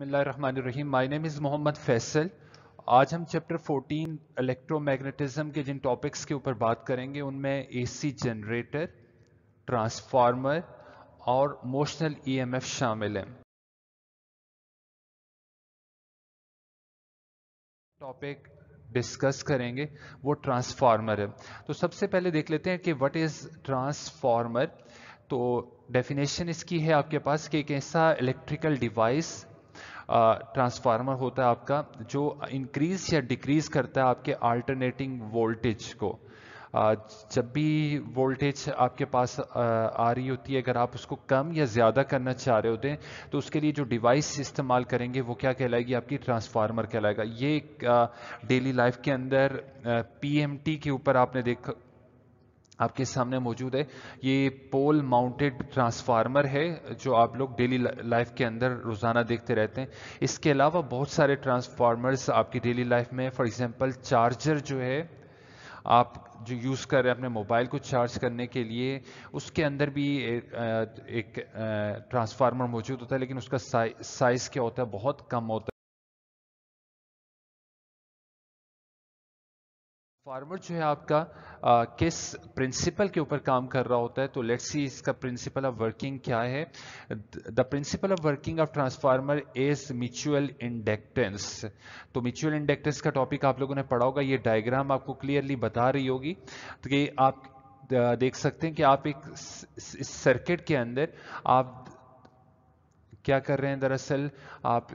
बसमिल my name is Mohammad Faisal आज हम chapter 14 electromagnetism के जिन टॉपिक्स के ऊपर बात करेंगे उनमें एसी जनरेटर ट्रांसफार्मर और मोशनल ईएमएफ e शामिल हैं टॉपिक डिस्कस करेंगे वो ट्रांसफार्मर है तो सबसे पहले देख लेते हैं कि व्हाट इज़ ट्रांसफार्मर तो डेफिनेशन इसकी है आपके पास कि एक ऐसा इलेक्ट्रिकल डिवाइस ट्रांसफार्मर होता है आपका जो इंक्रीज या डिक्रीज करता है आपके अल्टरनेटिंग वोल्टेज को जब भी वोल्टेज आपके पास आ रही होती है अगर आप उसको कम या ज़्यादा करना चाह रहे होते हैं तो उसके लिए जो डिवाइस इस्तेमाल करेंगे वो क्या कहलाएगी आपकी ट्रांसफार्मर कहलाएगा ये डेली लाइफ के अंदर पीएमटी के ऊपर आपने देख आपके सामने मौजूद है ये पोल माउंटेड ट्रांसफार्मर है जो आप लोग डेली लाइफ के अंदर रोज़ाना देखते रहते हैं इसके अलावा बहुत सारे ट्रांसफार्मर्स आपकी डेली लाइफ में फॉर एग्जांपल चार्जर जो है आप जो यूज़ कर रहे हैं अपने मोबाइल को चार्ज करने के लिए उसके अंदर भी एक, एक ट्रांसफार्मर मौजूद होता है लेकिन उसका साइज़ क्या होता है बहुत कम होता है फार्मर जो है आपका आ, किस प्रिंसिपल के ऊपर काम कर रहा होता है तो लेट्स सी इसका प्रिंसिपल ऑफ वर्किंग क्या है the principle of working of transformer is mutual inductance तो म्यूचुअल इंडक्टेंस का टॉपिक आप लोगों ने पढ़ा होगा ये डायग्राम आपको क्लियरली बता रही होगी तो कि आप देख सकते हैं कि आप एक सर्किट के अंदर आप क्या कर रहे हैं दरअसल आप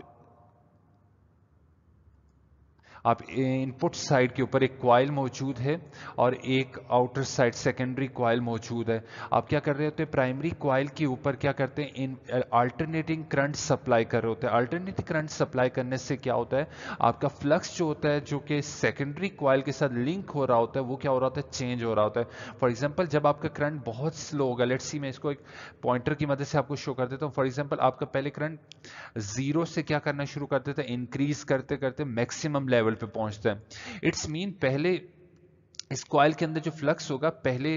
आप इनपुट साइड के ऊपर एक क्वाइल मौजूद है और एक आउटर साइड सेकेंडरी क्वाइल मौजूद है आप क्या कर रहे होते हैं प्राइमरी क्वाइल के ऊपर क्या करते हैं इन अल्टरनेटिंग करंट सप्लाई कर रहे होते हैं अल्टरनेटिंग करंट सप्लाई करने से क्या होता है आपका फ्लक्स जो होता है जो कि सेकेंडरी क्वाइल के साथ लिंक हो रहा होता है वो क्या हो रहा होता है चेंज हो रहा होता है फॉर एग्जाम्पल जब आपका करंट बहुत स्लो होगा लेट सी मैं इसको एक पॉइंटर की मदद से आपको शो कर देता हूँ फॉर एग्जाम्पल आपका पहले करंट जीरो से क्या करना शुरू करते थे इंक्रीज करते करते मैक्सिमम लेवल लेवल पे पहुंचता है इट्स मीन पहले इस कॉयल के अंदर जो फ्लक्स होगा पहले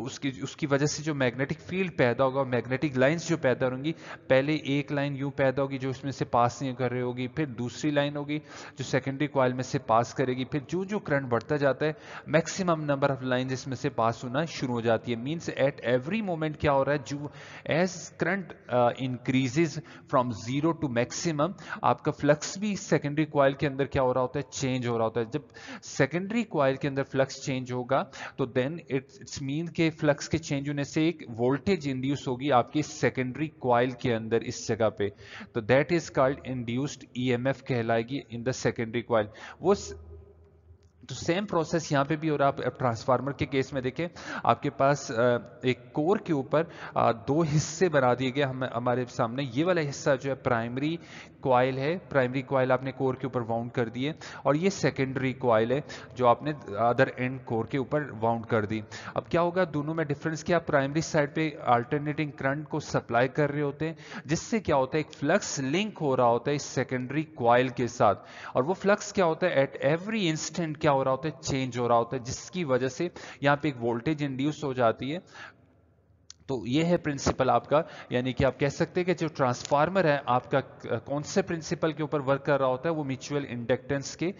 उसकी उसकी वजह से जो मैग्नेटिक फील्ड पैदा होगा मैग्नेटिक लाइंस जो पैदा होंगी पहले एक लाइन यूँ पैदा होगी जो इसमें से पास नहीं कर रही होगी फिर दूसरी लाइन होगी जो सेकेंडरी कॉयल में से पास करेगी फिर जो जो करंट बढ़ता जाता है मैक्सिमम नंबर ऑफ लाइन्स इसमें से पास होना शुरू हो जाती है मीन्स एट एवरी मोमेंट क्या हो रहा है जो as current increases from zero to maximum आपका फ्लक्स भी सेकेंडरी कॉयल के अंदर क्या हो रहा होता है चेंज हो रहा होता है जब सेकेंडरी कॉयल के अंदर फ्लक्स चेंज चेंज होगा तो देन इट्स इट्स मीन के फ्लक्स के चेंज होने से एक वोल्टेज इंड्यूस होगी आपकी सेकेंडरी क्वाइल के अंदर इस जगह पे तो that is called induced EMF कहलाएगी इन द सेकेंडरी क्वाइल वो तो सेम प्रोसेस यहाँ पे भी और आप ट्रांसफार्मर के केस में देखें आपके पास एक कोर के ऊपर दो हिस्से बना दिए गए हम हमारे सामने ये वाला हिस्सा जो है प्राइमरी कॉयल है प्राइमरी कॉयल आपने कोर के ऊपर वाउंड कर दिए और ये सेकेंडरी कॉयल है जो आपने अदर एंड कोर के ऊपर वाउंड कर दी अब क्या होगा दोनों में डिफरेंस क्या प्राइमरी साइड पे अल्टरनेटिंग करंट को सप्लाई कर रहे होते हैं जिससे क्या होता है एक फ्लक्स लिंक हो रहा होता है इस सेकेंडरी कॉयल के साथ और वो फ्लक्स क्या होता है एट एवरी इंस्टेंट क्या हो रहा होता है चेंज हो रहा होता है जिसकी वजह से यहाँ पे एक वोल्टेज इंड्यूस हो जाती है तो ये है प्रिंसिपल आपका यानी कि आप कह सकते हैं कि जो ट्रांसफार्मर है आपका कौन से प्रिंसिपल के ऊपर वर्क कर रहा होता है वो म्यूचुअल इंडक्टेंस के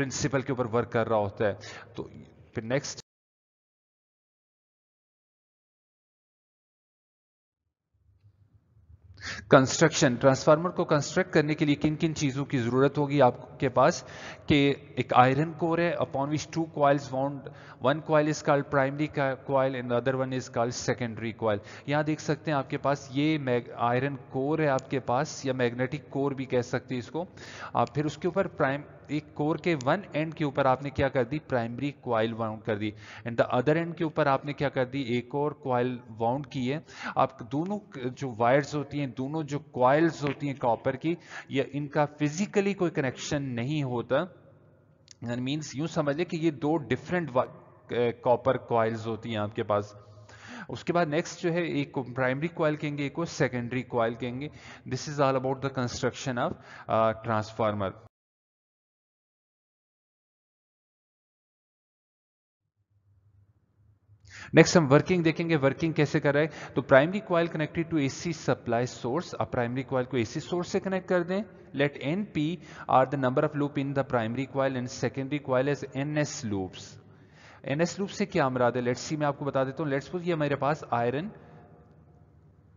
प्रिंसिपल के ऊपर वर्क कर रहा होता है तो फिर नेक्स्ट कंस्ट्रक्शन ट्रांसफार्मर को कंस्ट्रक्ट करने के लिए किन किन चीज़ों की ज़रूरत होगी आपके पास कि एक आयरन कोर है upon which two coils wound one coil is called primary coil and other one is called secondary coil यहाँ देख सकते हैं आपके पास ये आयरन कोर है आपके पास या मैग्नेटिक कोर भी कह सकते हैं इसको आप फिर उसके ऊपर प्राइम एक कोर के वन एंड के ऊपर आपने क्या कर दी प्राइमरी क्वाइल वाउंड कर दी एंड द अदर एंड के ऊपर आपने क्या कर दी एक और क्वाइल वाउंड की है आप दोनों जो वायर्स होती हैं दोनों जो क्वाइल्स होती हैं कॉपर की या इनका फिजिकली कोई कनेक्शन नहीं होता मीन्स यूं समझिए कि ये दो डिफरेंट कॉपर क्वाइल्स होती हैं आपके पास उसके बाद नेक्स्ट जो है एक को प्राइमरी क्वाइल कहेंगे एक को सेकेंडरी क्वाइल कहेंगे this is all about the construction of transformer next हम वर्किंग देखेंगे वर्किंग कैसे कर रहा है तो primary coil connected to AC supply source आप प्राइमरी क्वाइल को एसी सोर्स से कनेक्ट कर दें let N P are the number of loop in the primary coil and secondary coil as N S loops N S loop से क्या अमराद है let's see मैं आपको बता देता हूं लेट्स ये हमारे पास आयरन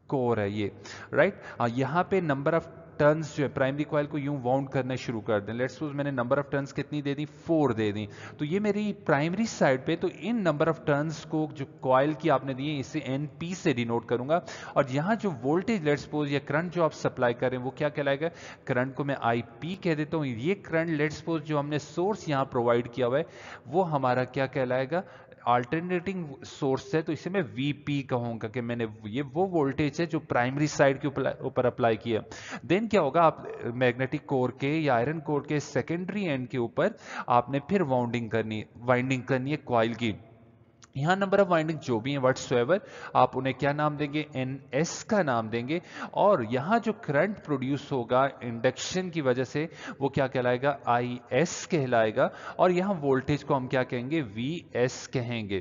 कोर है ये राइट right? हाँ, यहां पे नंबर ऑफ टर्न्स जो है प्राइमरी कॉयल को यूं वाउंड करना शुरू कर दें लेट्स सपोज मैंने नंबर ऑफ टर्न्स कितनी दे दी फोर दे दी तो ये मेरी प्राइमरी साइड पे तो इन नंबर ऑफ टर्न्स को जो कॉयल की आपने दी है इसे एन पी से डिनोट करूंगा और यहां जो वोल्टेज लेट्स सपोज या करंट जो आप सप्लाई कर रहे हैं वो क्या कहलाएगा करंट को मैं आई पी कह देता हूँ ये करंट लेट्स सपोज जो हमने सोर्स यहाँ प्रोवाइड किया हुआ है वो हमारा क्या कहलाएगा अल्टरनेटिंग सोर्स है तो इसे मैं वीपी कहूंगा कि मैंने ये वो वोल्टेज है जो प्राइमरी साइड के ऊपर अप्लाई किया देन क्या होगा आप मैग्नेटिक कोर के या आयरन कोर के सेकेंडरी एंड के ऊपर आपने फिर वाउंडिंग करनी वाइंडिंग करनी है क्वाइल की यहाँ नंबर ऑफ वाइंडिंग जो भी हैं वट्स आप उन्हें क्या नाम देंगे एन एस का नाम देंगे और यहाँ जो करंट प्रोड्यूस होगा इंडक्शन की वजह से वो क्या कहलाएगा आई एस कहलाएगा और यहाँ वोल्टेज को हम क्या कहेंगे वी एस कहेंगे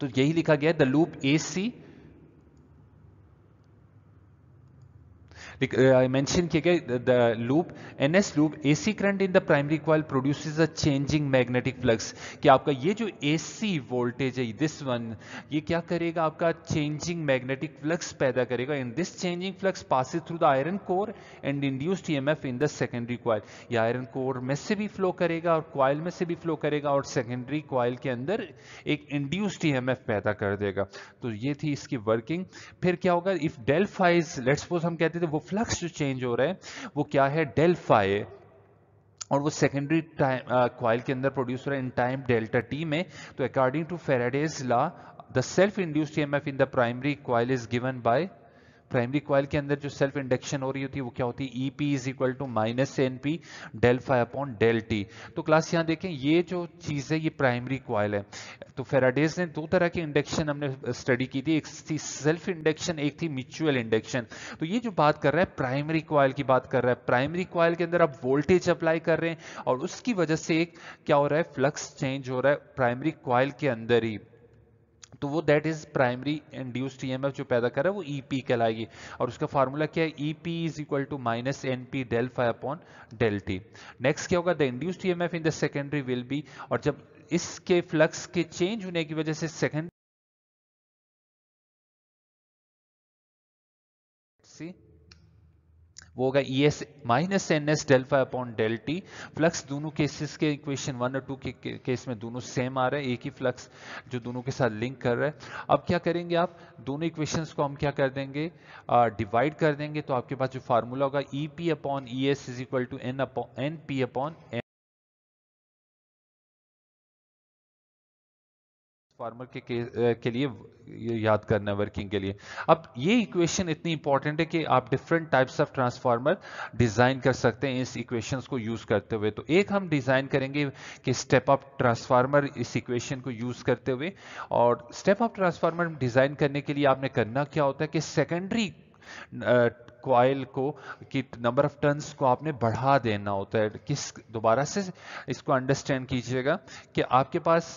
तो यही लिखा गया the loop A C I mentioned here the loop NS loop AC current in the primary coil produces a changing magnetic flux कि आपका ये जो AC voltage है this one ये क्या करेगा आपका changing magnetic flux पैदा करेगा and this changing flux passes through the iron core and induced EMF in the secondary coil ये iron core में से भी flow करेगा और coil में से भी flow करेगा और secondary coil के अंदर एक induced EMF पैदा कर देगा तो ये थी इसकी working फिर क्या होगा if delphi is let's suppose हम कहते थे वो फ्लक्स जो चेंज हो रहा है वो क्या है डेल्फाए और वो सेकेंडरी टाइम क्वाइल के अंदर प्रोड्यूस हो रहा है इन टाइम डेल्टा टी में तो according to Faraday's law the self induced EMF in the primary coil is given by primary coil के अंदर जो सेल्फ इंडक्शन हो रही होती है वो क्या होती है E P is equal to minus N P del phi upon del T तो क्लास यहाँ देखें ये जो चीज़ है ये प्राइमरी क्वाइल है तो फेराडेज ने दो तरह की इंडक्शन हमने स्टडी की थी एक थी सेल्फ इंडक्शन एक थी म्यूचुअल इंडक्शन तो ये जो बात कर रहा है प्राइमरी क्वाइल की बात कर रहा है प्राइमरी कॉयल के अंदर आप वोल्टेज अप्लाई कर रहे हैं और उसकी वजह से एक क्या हो रहा है फ्लक्स चेंज हो रहा है प्राइमरी क्वाइल के अंदर ही तो वो that is primary induced EMF जो पैदा कर रहा है वो ईपी e कहलाएगी और उसका फार्मूला क्या है E P is equal to minus N P del phi upon del T next क्या होगा the induced EMF in the secondary will be और जब इसके फ्लक्स के चेंज होने की वजह से सेकेंडरी वो होगा E e S minus N S del phi upon del T flux दोनों केसेस के इक्वेशन वन और टू के केस में दोनों सेम आ रहे हैं एक ही फ्लक्स जो दोनों के साथ लिंक कर रहा है अब क्या करेंगे आप दोनों इक्वेशंस को हम क्या कर देंगे डिवाइड कर देंगे तो आपके पास जो फार्मूला होगा E P upon E S is equal to N upon N P upon फार्मर के, के के लिए याद करना है वर्किंग के लिए अब ये इक्वेशन इतनी इंपॉर्टेंट है कि आप different types of transformer design कर सकते हैं इस इक्वेशंस को यूज करते हुए तो एक हम डिजाइन करेंगे कि स्टेप अप ट्रांसफार्मर इस इक्वेशन को यूज करते हुए और स्टेप अप ट्रांसफार्मर डिजाइन करने के लिए आपने करना क्या होता है कि सेकेंडरी क्वाइल को कि नंबर ऑफ टर्न्स को आपने बढ़ा देना होता है किस दोबारा से इसको अंडरस्टैंड कीजिएगा कि आपके पास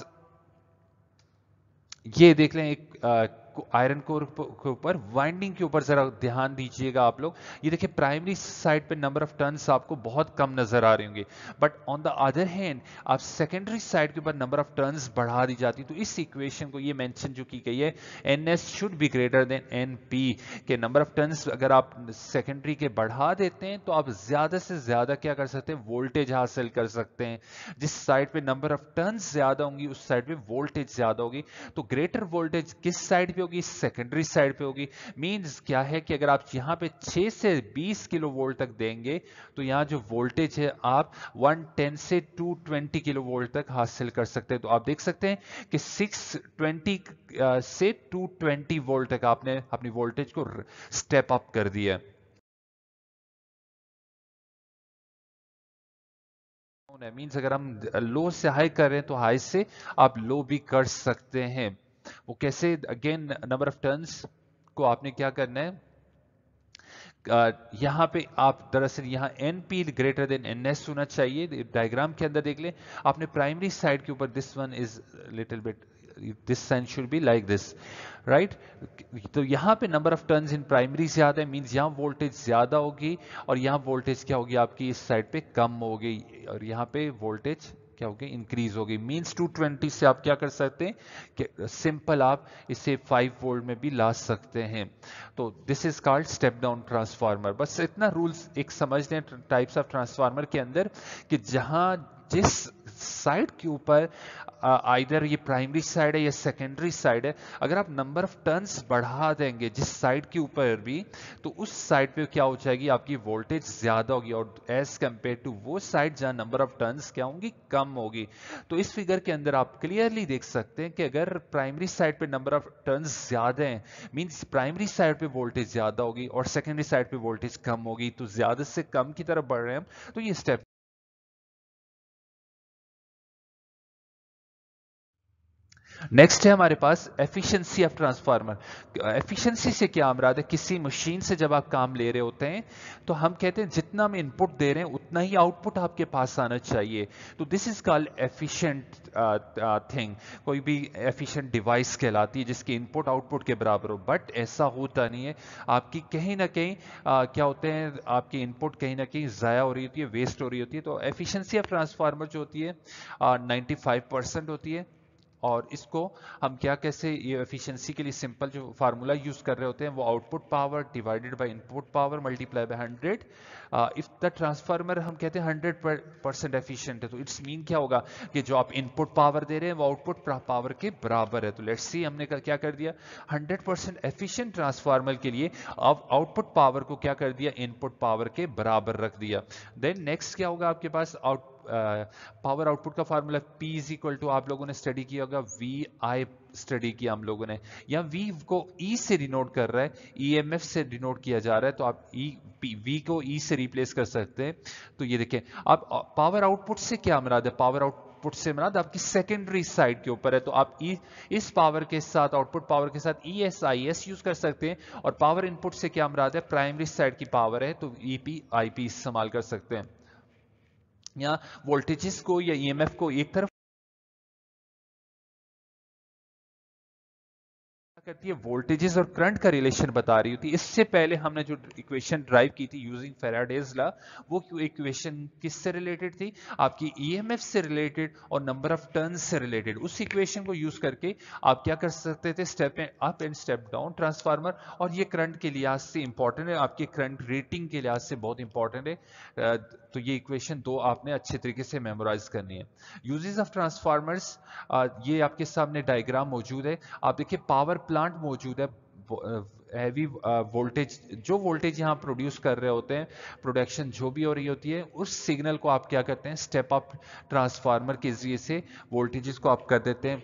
ये देख लें एक आयरन कोर के ऊपर वाइंडिंग के ऊपर जरा ध्यान दीजिएगा आप लोग ये देखिए प्राइमरी साइड पे नंबर ऑफ टर्न्स आपको बहुत कम नजर आ रहे होंगे but on the other hand आप सेकेंडरी साइड के ऊपर नंबर ऑफ टर्न्स बढ़ा दी जाती तो इस इक्वेशन को ये मेंशन जो की गई है N S should be greater than N P के नंबर ऑफ टर्न्स अगर आप सेकेंडरी के बढ़ा देते हैं तो आप ज्यादा से ज्यादा क्या कर सकते हैं वोल्टेज हासिल कर सकते हैं जिस साइड पे नंबर ऑफ टर्न्स ज्यादा होंगी उस साइड पे वोल्टेज ज्यादा होगी तो ग्रेटर वोल्टेज किस साइड पे होगी सेकेंडरी साइड पे होगी मींस क्या है कि अगर आप यहां पे 6 से 20 किलो वोल्ट तक देंगे तो यहां जो वोल्टेज है आप 110 से 220 किलो वोल्ट तक हासिल कर सकते हैं तो आप देख सकते हैं कि 620 से 220 वोल्ट तक आपने अपनी वोल्टेज को स्टेप अप कर दिया मीन्स अगर हम लो से हाई करें तो हाई से आप लो भी कर सकते हैं वो कैसे अगेन नंबर ऑफ टर्न्स को आपने क्या करना है Uh, पे आप दरअसल यहां N P greater than N S होना चाहिए डायग्राम के अंदर देख ले आपने प्राइमरी साइड के ऊपर this one is little bit this sign should be like this right तो यहां पे number of turns in primary ज्यादा है मींस यहां वोल्टेज ज्यादा होगी और यहां वोल्टेज क्या होगी आपकी इस साइड पे कम होगी और यहां पे वोल्टेज क्या होगी इंक्रीज होगी मींस 220 से आप क्या कर सकते हैं कि सिंपल आप इसे 5 वोल्ट में भी ला सकते हैं तो this is called step down transformer बस इतना रूल्स एक समझ लें टाइप्स ऑफ ट्रांसफार्मर के अंदर कि जहां जिस साइड के ऊपर आइधर ये प्राइमरी साइड है या सेकेंडरी साइड है अगर आप नंबर ऑफ टर्न्स बढ़ा देंगे जिस साइड के ऊपर भी तो उस साइड पे क्या हो जाएगी आपकी वोल्टेज ज्यादा होगी और एज कंपेयर टू वो साइड जहां नंबर ऑफ टर्न्स क्या होंगी कम होगी तो इस फिगर के अंदर आप क्लियरली देख सकते हैं कि अगर प्राइमरी साइड पर नंबर ऑफ टर्न्स ज्यादा है मीन्स प्राइमरी साइड पर वोल्टेज ज्यादा होगी और सेकेंडरी साइड पर वोल्टेज कम होगी तो ज्यादा से कम की तरफ बढ़ रहे हैं तो ये स्टेप नेक्स्ट है हमारे पास एफिशिएंसी ऑफ ट्रांसफार्मर एफिशिएंसी से क्या अमराद है किसी मशीन से जब आप काम ले रहे होते हैं तो हम कहते हैं जितना हम इनपुट दे रहे हैं उतना ही आउटपुट आपके पास आना चाहिए तो this is called efficient thing कोई भी एफिशिएंट डिवाइस कहलाती है जिसकी इनपुट आउटपुट के बराबर हो बट ऐसा होता नहीं है आपकी कहीं ना कहीं uh, क्या होते हैं आपकी इनपुट कहीं ना कहीं ज़ाया हो रही होती है वेस्ट हो रही होती है तो एफिशियंसी ऑफ ट्रांसफार्मर जो होती है नाइन्टी uh, होती है और इसको हम क्या कैसे ये एफिशिएंसी के लिए सिंपल जो फार्मूला यूज कर रहे होते हैं वो output power divided by input power multiply by 100 if the transformer हम कहते हैं 100 परसेंट एफिशिएंट है तो इट्स मीन क्या होगा कि जो आप इनपुट पावर दे रहे हैं वो आउटपुट पावर के बराबर है तो लेट्स सी हमने क्या कर दिया हंड्रेड परसेंट एफिशिएंट ट्रांसफार्मर के लिए अब आउटपुट पावर को क्या कर दिया इनपुट पावर के बराबर रख दिया देन नेक्स्ट क्या होगा आपके पास आउट पावर आउटपुट का formula P is equal to आप लोगों ने स्टडी किया होगा V I स्टडी किया हम लोगों ने या V को E से डिनोट कर रहा है ई e से डिनोट किया जा रहा है तो आप E P, V को E से रिप्लेस कर सकते हैं तो ये देखें आप पावर आउटपुट से क्या मराद है पावर आउट आउटपुट से मना आपकी सेकेंडरी साइड के ऊपर है तो आप इ, e, इस पावर के साथ आउटपुट पावर के साथ E S I S use कर सकते हैं और पावर इनपुट से क्या मराद है प्राइमरी साइड की पावर है तो ई पी आई पी इस्तेमाल कर सकते हैं या वोल्टेजेस को या ईएमएफ e को एक तरफ करती है वोल्टेजेस और करंट का रिलेशन बता रही होती है इससे पहले हमने जो इक्वेशन ड्राइव की थी यूजिंग फेराडेज ला वो इक्वेशन किससे रिलेटेड थी आपकी ईएमएफ से रिलेटेड और नंबर ऑफ टर्न से रिलेटेड उस इक्वेशन को यूज करके आप क्या कर सकते थे step up and step down transformer और ये करंट के लिहाज से इंपॉर्टेंट है आपके करंट रेटिंग के लिहाज से बहुत इंपॉर्टेंट है तो ये इक्वेशन दो आपने अच्छे तरीके से मेमोराइज करनी है यूजेज ऑफ ट्रांसफार्मर्स ये आपके सामने डायग्राम मौजूद है आप देखिए पावर प्लांट मौजूद है हैवी वोल्टेज जो वोल्टेज यहाँ प्रोड्यूस कर रहे होते हैं प्रोडक्शन जो भी हो रही होती है उस सिग्नल को आप क्या करते हैं स्टेप अप ट्रांसफार्मर के जरिए से वोल्टेजेस को आप कर देते हैं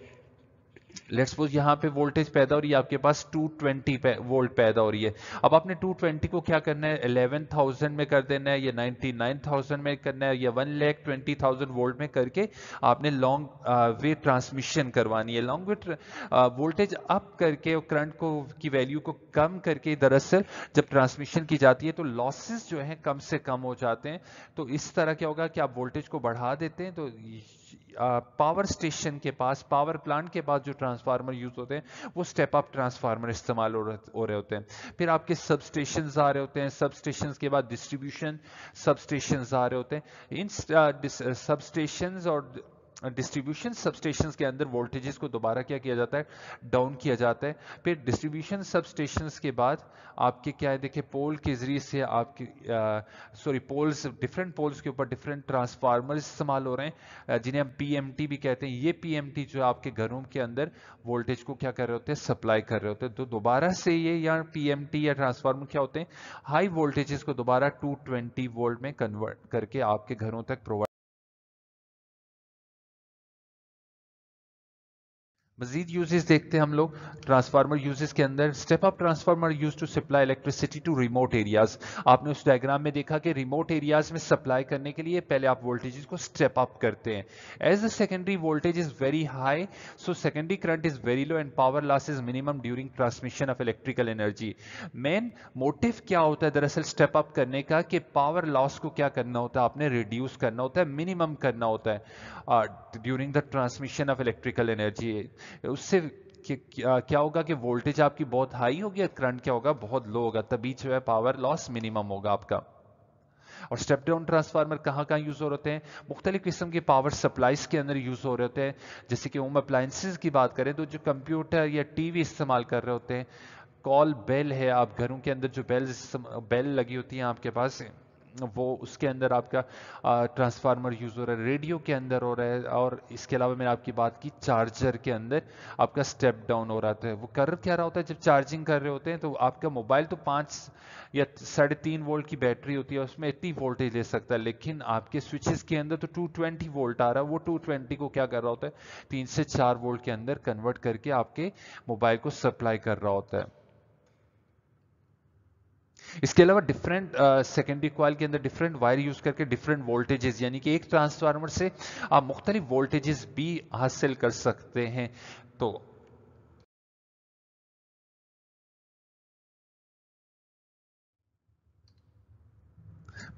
लेट्स सपोज यहाँ पे वोल्टेज पैदा हो रही है आपके पास 220 ट्वेंटी वोल्ट पैदा हो रही है अब आपने 220 को क्या करना है 11,000 में कर देना है या 99,000 में करना है या वन लैख ट्वेंटी वोल्ट में करके आपने लॉन्ग वे ट्रांसमिशन करवानी है लॉन्ग वे वोल्टेज अप करके और करंट को की वैल्यू को कम करके दरअसल जब ट्रांसमिशन की जाती है तो लॉसेस जो है कम से कम हो जाते हैं तो इस तरह क्या होगा कि आप वोल्टेज को बढ़ा देते हैं तो पावर स्टेशन के पास पावर प्लांट के पास जो ट्रांसफार्मर यूज होते हैं वो स्टेप अप ट्रांसफार्मर इस्तेमाल हो रहे होते हैं फिर आपके सब स्टेशन आ रहे होते हैं सब स्टेशन के बाद डिस्ट्रीब्यूशन सब स्टेशन आ रहे होते हैं इन सब स्टेशन और डिस्ट्रीब्यूशन सबस्टेशन के अंदर वोल्टेजेस को दोबारा क्या किया जाता है डाउन किया जाता है फिर डिस्ट्रीब्यूशन सबस्टेशन के बाद आपके क्या है देखिए पोल के जरिए से आपके सॉरी पोल्स डिफरेंट पोल्स के ऊपर डिफरेंट ट्रांसफार्मर इस्तेमाल हो रहे हैं जिन्हें हम पीएमटी भी कहते हैं ये पीएमटी जो आपके घरों के अंदर वोल्टेज को क्या कर रहे होते हैं सप्लाई कर रहे होते हैं तो दोबारा से ये या पी या ट्रांसफार्मर क्या होते हैं हाई वोल्टेजेस को दोबारा टू वोल्ट में कन्वर्ट करके आपके घरों तक प्रोवाइड मजीद यूजेस देखते हैं हम लोग ट्रांसफार्मर यूजेस के अंदर step up transformer use to supply electricity to remote areas आपने उस डायग्राम में देखा कि रिमोट एरियाज में सप्लाई करने के लिए पहले आप वोल्टेज को स्टेप अप करते हैं as the secondary voltage is very high so secondary current is very low and power loss is minimum during transmission of electrical energy main motive क्या होता है दरअसल स्टेप अप करने का कि पावर लॉस को क्या करना होता है आपने रिड्यूस करना होता है मिनिमम करना होता है during the transmission of electrical energy उससे क्या होगा कि वोल्टेज आपकी बहुत हाई होगी और करंट क्या होगा बहुत लो होगा तभी जो है पावर लॉस मिनिमम होगा आपका और स्टेप डाउन ट्रांसफार्मर कहाँ कहाँ यूज़ हो रहे होते हैं मुख्तलिफ किस्म के पावर सप्लाईज के अंदर यूज़ हो रहे होते हैं जैसे कि होम अप्लाइंसेज की बात करें तो जो कंप्यूटर या टीवी इस्तेमाल कर रहे होते हैं कॉल बेल है आप घरों के अंदर जो बेल बेल लगी होती है आपके पास वो उसके अंदर आपका ट्रांसफार्मर यूज़ हो रहा है रेडियो के अंदर हो रहा है और इसके अलावा मैंने आपकी बात की चार्जर के अंदर आपका स्टेप डाउन हो रहा था वो कर क्या रहा होता है जब चार्जिंग कर रहे होते हैं तो आपका मोबाइल तो पाँच या साढ़े तीन वोल्ट की बैटरी होती है उसमें इतनी वोल्टेज ले सकता है लेकिन आपके स्विचेस के अंदर तो 220 वोल्ट आ रहा है वो 220 को क्या कर रहा होता है तीन से चार वोल्ट के अंदर कन्वर्ट करके आपके मोबाइल को सप्लाई कर रहा होता है इसके अलावा डिफरेंट सेकेंडरी क्वाल के अंदर डिफरेंट वायर यूज करके डिफरेंट वोल्टेजेस यानी कि एक ट्रांसफार्मर से आप मुख्तलिफ वोल्टेजेस भी हासिल कर सकते हैं तो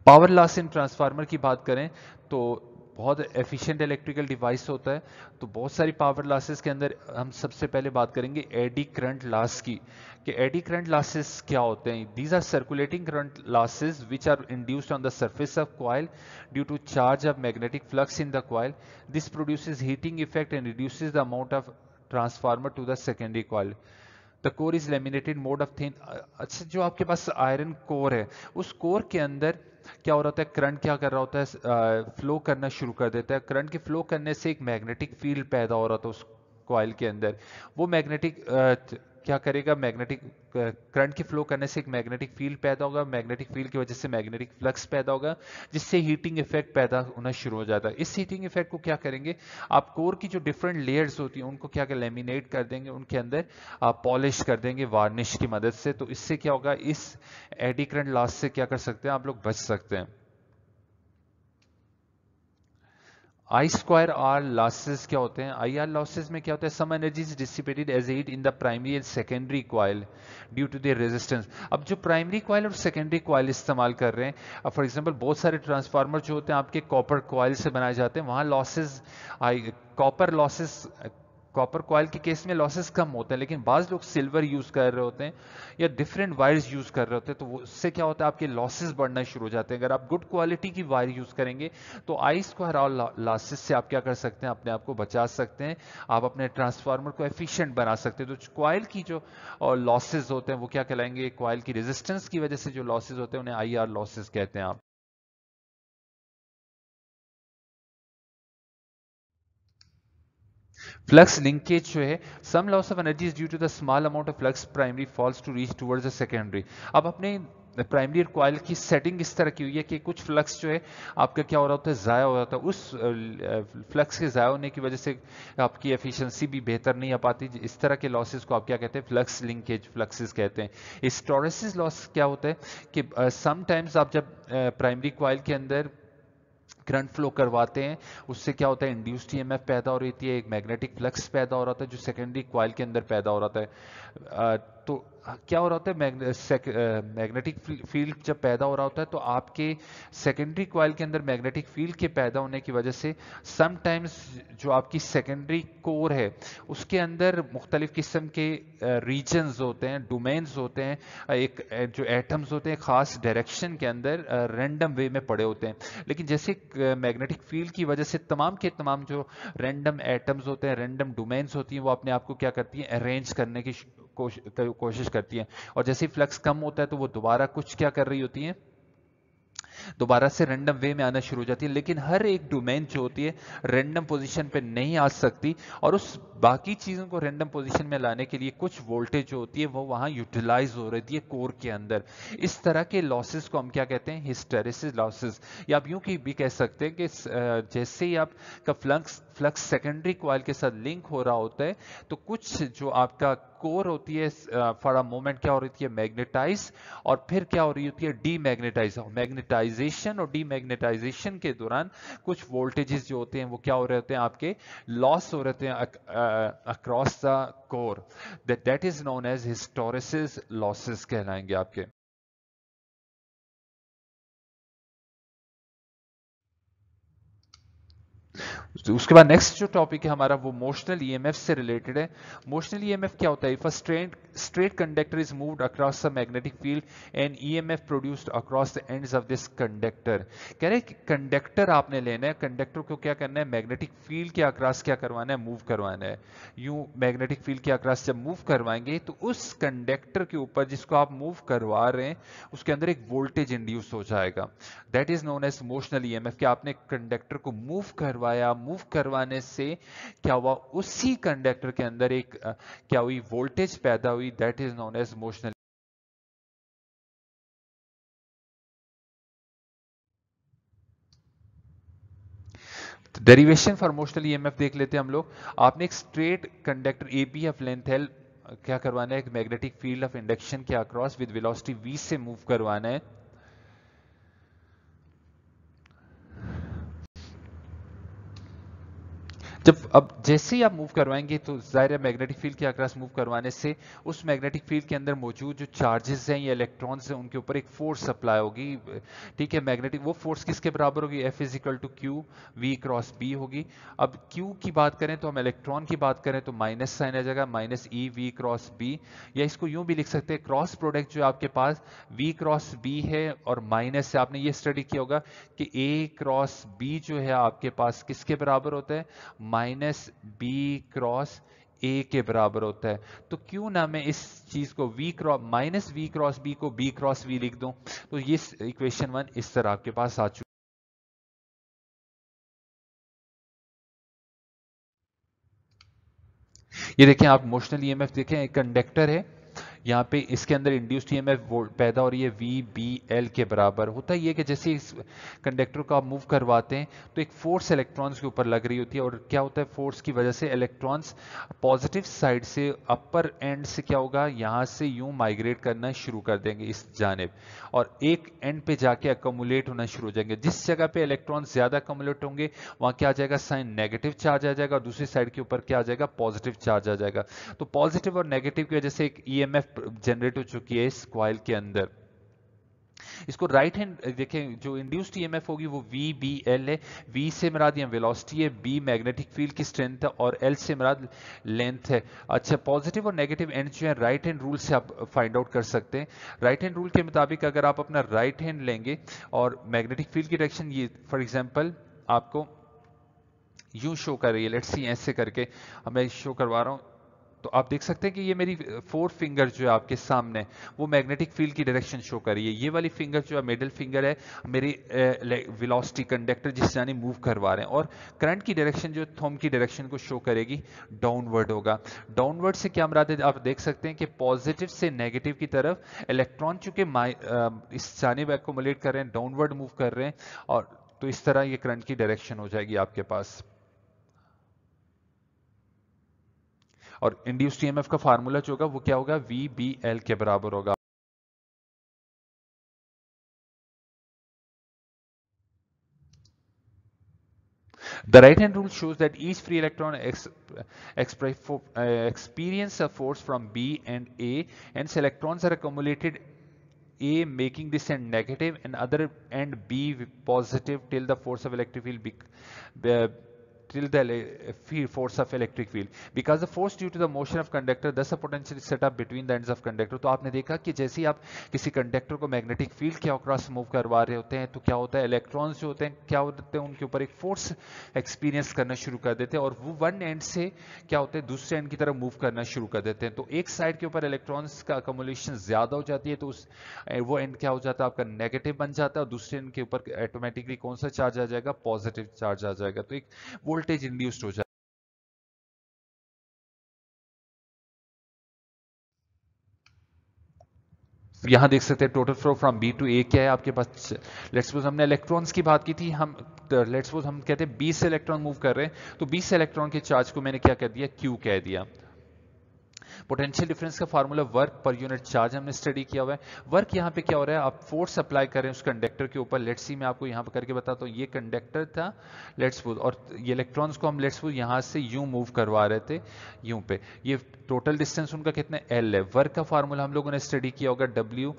पावर लॉस इन ट्रांसफार्मर की बात करें तो बहुत एफिशिएंट इलेक्ट्रिकल डिवाइस होता है तो बहुत सारी पावर लॉसेस के अंदर हम सबसे पहले बात करेंगे एडी करंट लॉस की कि एडी करंट लॉसेस क्या होते हैं these are circulating current losses which are induced on the surface of coil due to charge of magnetic flux in the coil this produce heating effect and reduce the amount of transformer to the secondary coil the core is laminated made of thin अच्छा जो आपके पास iron core है उस core के अंदर क्या हो रहा होता है करंट क्या कर रहा होता है फ्लो करना शुरू कर देता है करंट के फ्लो करने से एक मैग्नेटिक फील्ड पैदा हो रहा था उस कॉइल के अंदर वो मैग्नेटिक क्या करेगा मैग्नेटिक करंट के फ्लो करने से एक मैग्नेटिक फील्ड पैदा होगा मैग्नेटिक फील्ड की वजह से मैग्नेटिक फ्लक्स पैदा होगा जिससे हीटिंग इफेक्ट पैदा होना शुरू हो जाता है इस हीटिंग इफेक्ट को क्या करेंगे आप कोर की जो डिफरेंट लेयर्स होती हैं उनको क्या कर लेमिनेट कर देंगे उनके अंदर आप uh, पॉलिश कर देंगे वार्निश की मदद से तो इससे क्या होगा इस एडी करंट लॉस से क्या कर सकते हैं आप लोग बच सकते हैं आई स्क्वायर आर लॉसेज क्या होते हैं आई आर लॉसेज में क्या होता है some energy is dissipated as heat in the primary and secondary coil due to the resistance अब जो प्राइमरी क्वाइल और सेकेंडरी क्वाइल इस्तेमाल कर रहे हैं अब फॉर एग्जाम्पल बहुत सारे ट्रांसफार्मर जो होते हैं आपके कॉपर कॉयल से बनाए जाते हैं वहाँ losses I copper losses copper coil के केस में लॉसेस कम होते हैं लेकिन बाज लोग सिल्वर यूज कर रहे होते हैं या डिफरेंट वायर्स यूज कर रहे होते हैं तो उससे क्या होता है आपके लॉसेस बढ़ना शुरू हो जाते हैं अगर आप गुड क्वालिटी की वायर यूज करेंगे तो आइस को हरा लॉसेस से आप क्या कर सकते हैं अपने आप को बचा सकते हैं आप अपने ट्रांसफार्मर को एफिशियंट बना सकते हैं तो क्वाइल की जो लॉसेज होते हैं वो क्या कहलाएंगे क्वाइल की रेजिस्टेंस की वजह से जो लॉसेज होते हैं उन्हें आई लॉसेज कहते हैं आप फ्लक्स लिंकेज जो है some loss of energy is due to the small amount of flux primary falls to reach towards a secondary अब अपने प्राइमरी कॉयल की सेटिंग इस तरह की हुई है कि कुछ फ्लक्स जो है आपका क्या हो रहा होता है ज़ाया हो जाता है उस फ्लक्स के ज़ाया होने की वजह से आपकी एफिशिएंसी भी बेहतर नहीं आ पाती इस तरह के लॉसेस को आप क्या कहते हैं फ्लक्स लिंकेज फ्लक्सेस कहते हैं स्टोरेसिस लॉस क्या होता है कि समटाइम्स uh, आप जब प्राइमरी uh, कॉयल के अंदर करंट फ्लो करवाते हैं उससे क्या होता है इंड्यूस्ड एफ पैदा हो रही है एक मैग्नेटिक फ्लक्स पैदा हो रहा था जो सेकेंडरी क्वाइल के अंदर पैदा हो रहा था तो क्या हो रहा होता है मैग्नेटिक फील्ड जब पैदा हो रहा होता है तो आपके सेकेंडरी कॉयल के अंदर मैग्नेटिक फील्ड के पैदा होने की वजह से समटाइम्स जो आपकी सेकेंडरी कोर है उसके अंदर मुख्तलिफ किस्म के रीजन्स होते हैं डोमेन्स होते हैं एक जो एटम्स होते हैं ख़ास डायरेक्शन के अंदर रेंडम वे में पड़े होते हैं लेकिन जैसे मैग्नेटिक फील्ड की वजह से तमाम के तमाम जो रेंडम एटम्स होते हैं रेंडम डोमेन्स होती हैं वो अपने आप को क्या करती हैं अरेंज करने की कोशिश कोशिश करती हैं और जैसे ही फ्लक्स कम होता है तो वो दोबारा कुछ क्या कर रही होती हैं दोबारा से रैंडम वे में आना शुरू हो जाती है लेकिन हर एक डोमेन जो होती है रैंडम पोजीशन पे नहीं आ सकती और उस बाकी चीज़ों को रैंडम पोजीशन में लाने के लिए कुछ वोल्टेज जो होती है वो वहां यूटिलाइज हो रही है कोर के अंदर इस तरह के लॉसेस को हम क्या कहते हैं हिस्टेरिसिस लॉसेस या आप यूं भी कह सकते हैं कि जैसे ही आपका फ्लक्स फ्लक्स सेकेंडरी क्वाइल के साथ लिंक हो रहा होता है तो कुछ जो आपका कोर होती है फॉर अ मोमेंट क्या हो रही थी मैग्नेटाइज और फिर क्या हो रही होती है मैग्नेटाइज मैग्नेटाइजेशन और मैग्नेटाइजेशन के दौरान कुछ वोल्टेजेस जो होते हैं वो क्या हो रहे होते हैं आपके लॉस हो रहे हैं across the core that is known as hysteresis losses कहलाएंगे आपके उसके बाद नेक्स्ट जो टॉपिक है हमारा वो मोशनल ईएमएफ e से रिलेटेड है मोशनल ईएमएफ e क्या होता है if a straight straight conductor is moved across the magnetic field and EMF produced across the ends of this conductor कह रहे कंडक्टर आपने लेना है कंडक्टर को क्या करना है मैग्नेटिक फील्ड के अक्रॉस क्या करवाना है मूव करवाना है यू मैग्नेटिक फील्ड के अक्रॉस जब मूव करवाएंगे तो उस कंडक्टर के ऊपर जिसको आप मूव करवा रहे हैं उसके अंदर एक वोल्टेज इंड्यूस हो जाएगा that is known as motional EMF कि आपने कंडक्टर को मूव करवाया मूव करवाने से क्या हुआ उसी कंडक्टर के अंदर एक क्या हुई वोल्टेज पैदा हुई that is known as motional derivation for motional EMF देख लेते हैं हम लोग आपने एक straight conductor AB of length L क्या करवाना है एक मैग्नेटिक फील्ड ऑफ इंडक्शन के अक्रॉस विद वेलोसिटी वी से मूव करवाना है जब अब जैसे ही आप मूव करवाएंगे तो ज़ाहिर है मैग्नेटिक फील्ड के अक्रॉस मूव करवाने से उस मैग्नेटिक फील्ड के अंदर मौजूद जो चार्जेस हैं या इलेक्ट्रॉन्स हैं उनके ऊपर एक फोर्स सप्लाई होगी ठीक है मैग्नेटिक वो फोर्स किसके बराबर होगी F is equal to Q V cross B होगी अब क्यू की बात करें तो हम इलेक्ट्रॉन की बात करें तो माइनस साइन आ जाएगा minus E V cross B या इसको यूं भी लिख सकते हैं क्रॉस प्रोडक्ट जो आपके पास वी क्रॉस बी है और माइनस आपने ये स्टडी किया होगा कि ए क्रॉस बी जो है आपके पास किसके बराबर होता है माइनस बी क्रॉस ए के बराबर होता है तो क्यों ना मैं इस चीज को V cross minus V cross B को बी क्रॉस वी लिख दूं तो ये इक्वेशन वन इस तरह आपके पास आ चुकी ये देखें आप मोशनल ईएमएफ e देखें एक कंडक्टर है यहाँ पे इसके अंदर इंड्यूस्ड ईएमएफ e पैदा हो रही है वी बी एल के बराबर होता ये कि जैसे इस कंडक्टर को आप मूव करवाते हैं तो एक फोर्स इलेक्ट्रॉन्स के ऊपर लग रही होती है और क्या होता है फोर्स की वजह से इलेक्ट्रॉन्स पॉजिटिव साइड से अपर एंड से क्या होगा यहाँ से यूं माइग्रेट करना शुरू कर देंगे इस जानब और एक एंड पे जाके अकोमुलेट होना शुरू हो जाएंगे जिस जगह पे इलेक्ट्रॉन्स ज्यादा अकोमुलेट होंगे वहां क्या आ जाएगा साइन नेगेटिव चार्ज आ जाएगा और दूसरी साइड के ऊपर क्या आ जाएगा पॉजिटिव चार्ज आ जाएगा तो पॉजिटिव और नेगेटिव की वजह से एक ई e जनरेट हो चुकी है इस क्वाइल के अंदर इसको राइट हैंड देखें जो इंड्यूस्ड ईएमएफ होगी वो वी बी एल है वी से मराद यहाँ वेलोसिटी है बी मैग्नेटिक फील्ड की स्ट्रेंथ है और एल से मराद लेंथ है अच्छा पॉजिटिव और नेगेटिव एंड जो है राइट हैंड रूल से आप फाइंड आउट कर सकते हैं राइट हैंड रूल के मुताबिक अगर आप अपना राइट हैंड लेंगे और मैग्नेटिक फील्ड की डायरेक्शन ये फॉर एग्जाम्पल आपको यूं शो कर रही है लेट्स सी ऐसे करके मैं शो करवा रहा हूँ तो आप देख सकते हैं कि ये मेरी फोर फिंगर जो है आपके सामने वो मैग्नेटिक फील्ड की डायरेक्शन शो कर रही है ये वाली फिंगर जो है मिडिल फिंगर है मेरी विलोसिटी कंडक्टर जिस यानी मूव करवा रहे हैं और करंट की डायरेक्शन जो थोम की डायरेक्शन को शो करेगी डाउनवर्ड होगा डाउनवर्ड से क्या मरा आप देख सकते हैं कि पॉजिटिव से नेगेटिव की तरफ इलेक्ट्रॉन चूंकि इस जानब एकोमोलेट कर रहे हैं डाउनवर्ड मूव कर रहे हैं और तो इस तरह ये करंट की डायरेक्शन हो जाएगी आपके पास और इंड्यूस ईएमएफ का फार्मूला जो होगा वो क्या होगा वी बी एल के बराबर होगा The right hand rule shows that each free electron ex, expri, uh, experiences a force from B and A. and so electrons are accumulated A making this end negative and other end B positive till the force of electric field be, be, till the uh, force of electric field because the force due to the motion of conductor thus a potential is set up between the ends of conductor तो आपने देखा कि जैसे ही आप किसी conductor को magnetic field के across move करवा रहे होते हैं तो क्या होता है इलेक्ट्रॉन्स जो होते हैं क्या होते हैं उनके ऊपर एक फोर्स एक्सपीरियंस करना शुरू कर देते हैं और वो वन एंड से क्या होते हैं दूसरे एंड की तरफ मूव करना शुरू कर देते हैं तो एक साइड के ऊपर इलेक्ट्रॉन्स का अकोमोलेशन ज्यादा हो जाती है तो उस uh, वो एंड क्या हो जाता है आपका नेगेटिव बन जाता है और दूसरे एंड के ऊपर ऑटोमेटिकली कौन सा चार्ज आ जाएगा पॉजिटिव चार्ज आ जाएगा तो एक वो वोल्टेज इंड्यूस्ड हो जाए यहां देख सकते हैं total flow from B to A क्या है आपके पास लेट्स सपोज हमने इलेक्ट्रॉन्स की बात की थी हम लेट्स सपोज हम कहते हैं 20 इलेक्ट्रॉन मूव कर रहे हैं तो 20 इलेक्ट्रॉन के चार्ज को मैंने क्या कह दिया क्यू कह दिया पोटेंशियल डिफरेंस का फार्मूला वर्क पर यूनिट चार्ज हमने स्टडी किया हुआ है वर्क यहाँ पे क्या हो रहा है आप फोर्स अप्लाई करें उस कंडक्टर के ऊपर लेट्स सी मैं आपको यहाँ पर करके बताता हूँ ये कंडक्टर था लेट्स और ये इलेक्ट्रॉन्स को हम लेट्स यहाँ से यू मूव करवा रहे थे यू पे ये टोटल डिस्टेंस उनका कितना एल है वर्क का फार्मूला हम लोगों ने स्टडी किया होगा W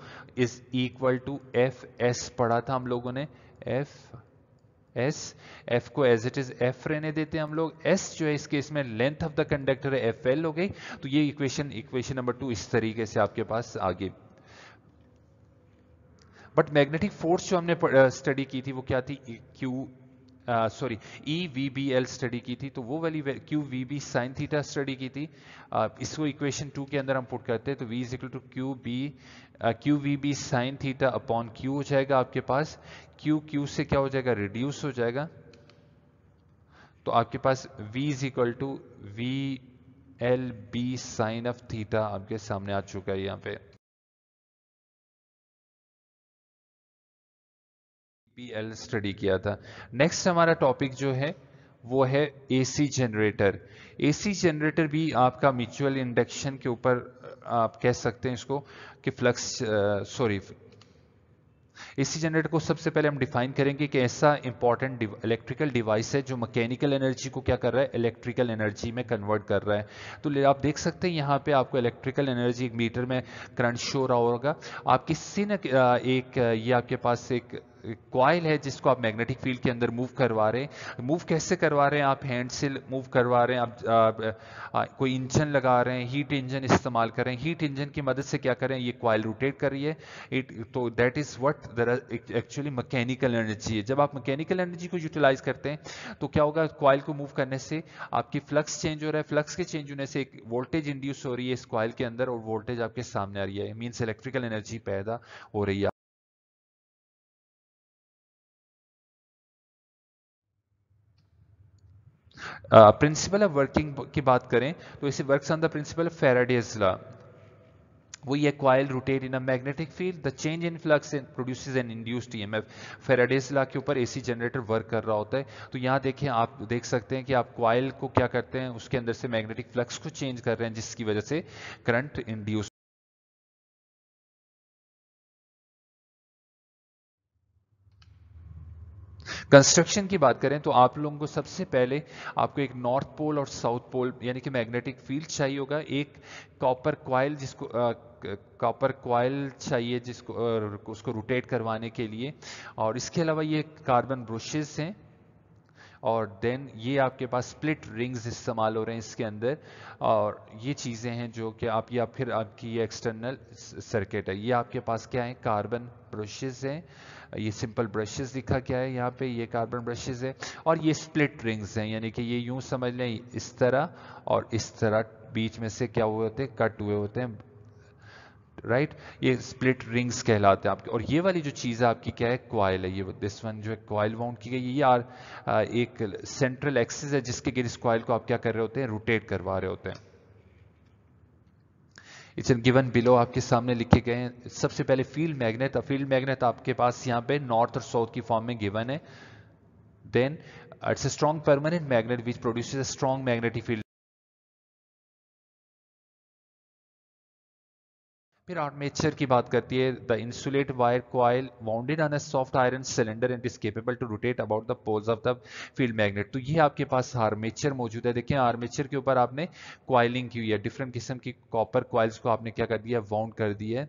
is equal to F S पढ़ा था हम लोगों ने एफ एस एफ को एज इट इज एफ रहने देते हैं हम लोग एस जो है इस केस में लेंथ ऑफ द कंडक्टर है एफ एल हो गई तो ये इक्वेशन इक्वेशन नंबर टू इस तरीके से आपके पास आगे बट मैग्नेटिक फोर्स जो हमने स्टडी uh, की थी वो क्या थी Q e, sorry E V B L study की थी तो वो वाली Q V B sine theta study की थी uh, इसको इक्वेशन टू के अंदर हम पुट करते हैं तो V is equal to Q B Q V B sine theta upon Q हो जाएगा आपके पास क्यू क्यू से क्या हो जाएगा रिड्यूस हो जाएगा तो आपके पास v is equal to V L B sine of theta आपके सामने आ चुका है यहाँ पे एल स्टडी किया था नेक्स्ट हमारा टॉपिक जो है वो है एसी जनरेटर एसी जनरेटर भी आपका म्यूचुअल इंडक्शन के ऊपर आप कह सकते हैं इसको कि फ्लक्स सॉरी एसी जनरेटर को सबसे पहले हम डिफाइन करेंगे कि ऐसा इंपॉर्टेंट इलेक्ट्रिकल डिवाइस है जो मैकेनिकल एनर्जी को क्या कर रहा है इलेक्ट्रिकल एनर्जी में कन्वर्ट कर रहा है तो आप देख सकते हैं यहाँ पे आपको इलेक्ट्रिकल एनर्जी एक मीटर में करंट शो रहा होगा आपकी सिन एक ये आपके पास एक क्वाइल है जिसको आप मैग्नेटिक फील्ड के अंदर मूव करवा रहे हैं मूव कैसे करवा रहे हैं आप हैंड से मूव करवा रहे हैं आप आ, आ, कोई इंजन लगा रहे हैं हीट इंजन इस्तेमाल कर रहे हैं हीट इंजन की मदद से क्या करें ये क्वाइल रोटेट कर रही है इट तो that is what actually mechanical energy है जब आप मैकेनिकल एनर्जी को यूटिलाइज करते हैं तो क्या होगा क्वाइल को मूव करने से आपकी फ्लक्स चेंज हो रहा है फ्लक्स के चेंज होने से एक वोल्टेज इंड्यूस हो रही है इस क्वाइल के अंदर और वोल्टेज आपके सामने आ रही है मीन्स इलेक्ट्रिकल एनर्जी पैदा हो रही है प्रिंसिपल ऑफ वर्किंग की बात करें तो इसे work on the principle of Faraday's वो ये coil rotate in a magnetic field the change in flux produce an induced EMF Faraday's law के ऊपर एसी जनरेटर वर्क कर रहा होता है तो यहाँ देखें आप देख सकते हैं कि आप क्वाइल को क्या करते हैं उसके अंदर से मैग्नेटिक फ्लक्स को चेंज कर रहे हैं जिसकी वजह से करंट इंड्यूस कंस्ट्रक्शन की बात करें तो आप लोगों को सबसे पहले आपको एक नॉर्थ पोल और साउथ पोल यानी कि मैग्नेटिक फील्ड चाहिए होगा एक कॉपर क्वाइल जिसको कॉपर क्वाइल चाहिए जिसको आ, उसको रोटेट करवाने के लिए और इसके अलावा ये कार्बन ब्रशेस हैं और देन ये आपके पास स्प्लिट रिंग्स इस्तेमाल हो रहे हैं इसके अंदर और ये चीज़ें हैं जो कि आप या फिर आपकी ये एक्सटर्नल सर्किट है ये आपके पास क्या है कार्बन ब्रशेज हैं ये सिंपल ब्रशेस लिखा गया है यहाँ पे ये कार्बन ब्रशेस है और ये स्प्लिट रिंग्स हैं यानी कि ये यूं समझ लें इस तरह और इस तरह बीच में से क्या हुए होते हैं कट हुए होते हैं राइट right? ये स्प्लिट रिंग्स कहलाते हैं आपके और ये वाली जो चीज़ है आपकी क्या है क्वाइल है ये दिस वन जो है क्वाइल वाउंड की गई ये यार एक सेंट्रल एक्सिस है जिसके गिर इस क्वाइल को आप क्या कर रहे होते हैं रोटेट करवा रहे होते हैं इट्स एन गिवन बिलो आपके सामने लिखे गए हैं सबसे पहले फील्ड मैग्नेट फील्ड मैग्नेट आपके पास यहाँ पे नॉर्थ और साउथ की फॉर्म में गिवन है then it's a strong permanent magnet which produce a strong magnetic field फिर आर्मेचर की बात करती है the insulate wire coil wounded on a soft iron cylinder and is capable to rotate about the poles of the field magnet तो ये आपके पास armature मौजूद है देखिए आर्मेचर के ऊपर आपने क्वाइलिंग की हुई है डिफरेंट किस्म की कॉपर क्वाइल्स को आपने क्या कर दिया वाउंड कर दिया है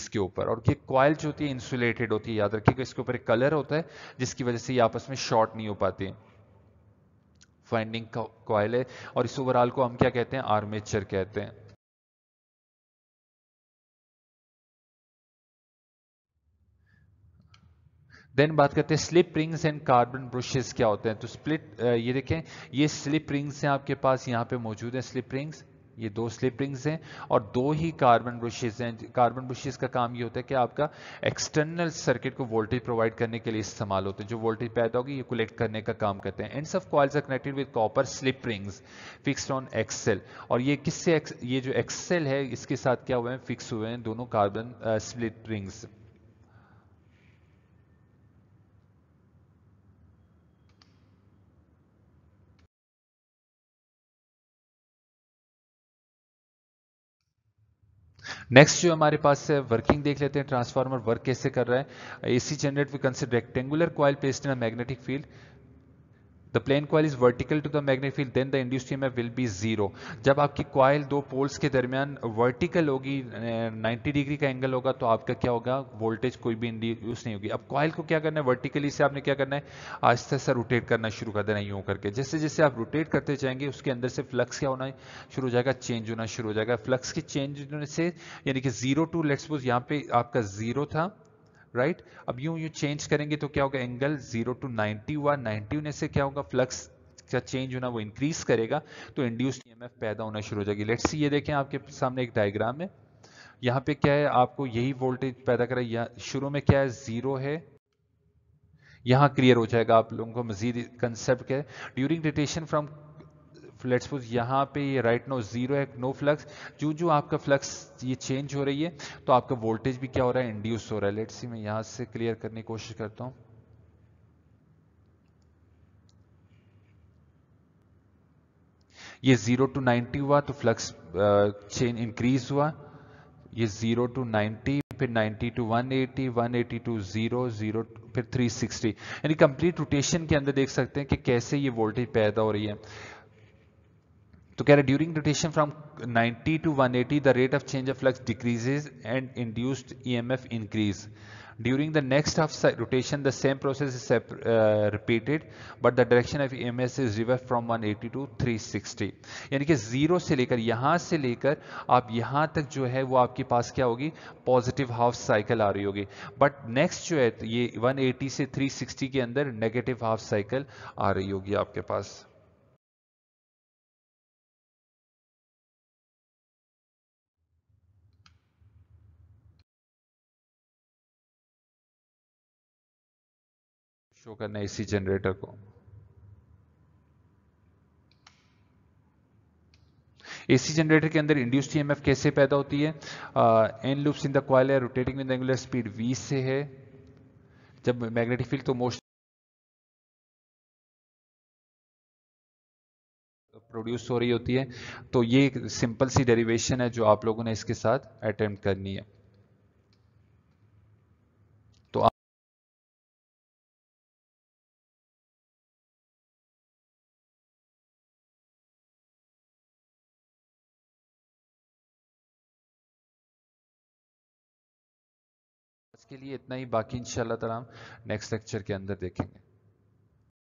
इसके ऊपर और ये क्वाइल जो होती है इंसुलेटेड होती है याद रखिएगा इसके ऊपर एक कलर होता है जिसकी वजह से ये आपस में शॉर्ट नहीं हो पाती है फाइंडिंग कॉयल है और इस ओवरऑल को हम क्या कहते हैं आर्मेचर कहते हैं देन बात करते हैं slip rings and carbon brushes क्या होते हैं तो स्प्लिट ये देखें ये स्लिप रिंग्स हैं आपके पास यहाँ पे मौजूद हैं स्लिप रिंग्स ये दो स्लिप रिंग्स हैं और दो ही कार्बन ब्रशेज हैं कार्बन ब्रशेज का काम ये होता है कि आपका एक्सटर्नल सर्किट को वोल्टेज प्रोवाइड करने के लिए इस्तेमाल होते हैं जो वोल्टेज पैदा होगी ये कलेक्ट करने का काम करते हैं ends of coils are connected with copper slip rings fixed on axle और ये किससे ये जो एक्सेल है इसके साथ क्या हुए हैं फिक्स हुए हैं दोनों कार्बन स्लिप रिंग्स नेक्स्ट जो हमारे पास है वर्किंग देख लेते हैं ट्रांसफार्मर वर्क कैसे कर रहा है AC generate we consider rectangular coil placed in a magnetic field the plane coil is vertical to the magnet field then the industry EMF will be zero जब आपकी क्वाइल दो पोल्स के दरमियान vertical होगी 90 डिग्री का angle होगा तो आपका क्या होगा वोल्टेज कोई भी इंड्यूस नहीं होगी अब क्वाइल को क्या करना है वर्टिकली से आपने क्या करना है आहिस्ता आहिस्ता रोटेट करना शुरू कर देना यूं करके जैसे जैसे आप रोटेट करते जाएंगे उसके अंदर से फ्लक्स क्या होना शुरू हो जाएगा चेंज होना शुरू हो जाएगा फ्लक्स के चेंज होने से यानी कि जीरो टू लेट्स सपोज यहाँ पे आपका जीरो था राइट right? अब यूं यूं चेंज करेंगे तो क्या होगा एंगल जीरो टू नाइनटी हुआ नाइनटी होने से क्या होगा फ्लक्स का चेंज होना वो इंक्रीज करेगा तो इंड्यूस्ड ईएमएफ पैदा होना शुरू हो जाएगी लेट्स सी ये देखें आपके सामने एक डायग्राम है यहाँ पे क्या है आपको यही वोल्टेज पैदा करा शुरू में क्या है जीरो है यहाँ क्लियर हो जाएगा आप लोगों को मजीद कंसेप्ट क्या है during rotation from let's suppose यहाँ पे ये राइट नो जीरो है नो फ्लक्स जो जो आपका फ्लक्स ये चेंज हो रही है तो आपका वोल्टेज भी क्या हो रहा है इंड्यूस हो रहा है लेट्स सी मैं यहाँ से क्लियर करने की कोशिश करता हूँ ये जीरो टू नाइन्टी हुआ तो फ्लक्स चेंज इंक्रीज हुआ ये जीरो टू नाइन्टी फिर 90 टू 180, 180 टू 0, 0 फिर 360 यानी कंप्लीट रोटेशन के अंदर देख सकते हैं कि कैसे ये वोल्टेज पैदा हो रही है तो कह रहे during rotation from 90 to 180 the rate of change of flux decreases and induced E M F increase of rotation the same process is repeated but the direction of E M S is reverse from one eighty to three sixty यानी कि zero से लेकर यहाँ से लेकर आप यहाँ तक जो है वो आपके पास क्या होगी पॉजिटिव हाफ साइकिल आ रही होगी बट नेक्स्ट जो है ये वन एटी से थ्री सिक्सटी के अंदर नेगेटिव हाफ साइकिल आ रही होगी आपके पास शो करना है इसी जनरेटर को एसी जनरेटर के अंदर इंड्यूस ईएमएफ कैसे पैदा होती है N loops in the coil है rotating with angular speed V से है जब मैग्नेटिक फील्ड तो मोशन प्रोड्यूस हो रही होती है तो ये सिंपल सी डेरिवेशन है जो आप लोगों ने इसके साथ अटेम्प्ट करनी है के लिए इतना ही बाकी इन शाह नेक्स्ट लेक्चर के अंदर देखेंगे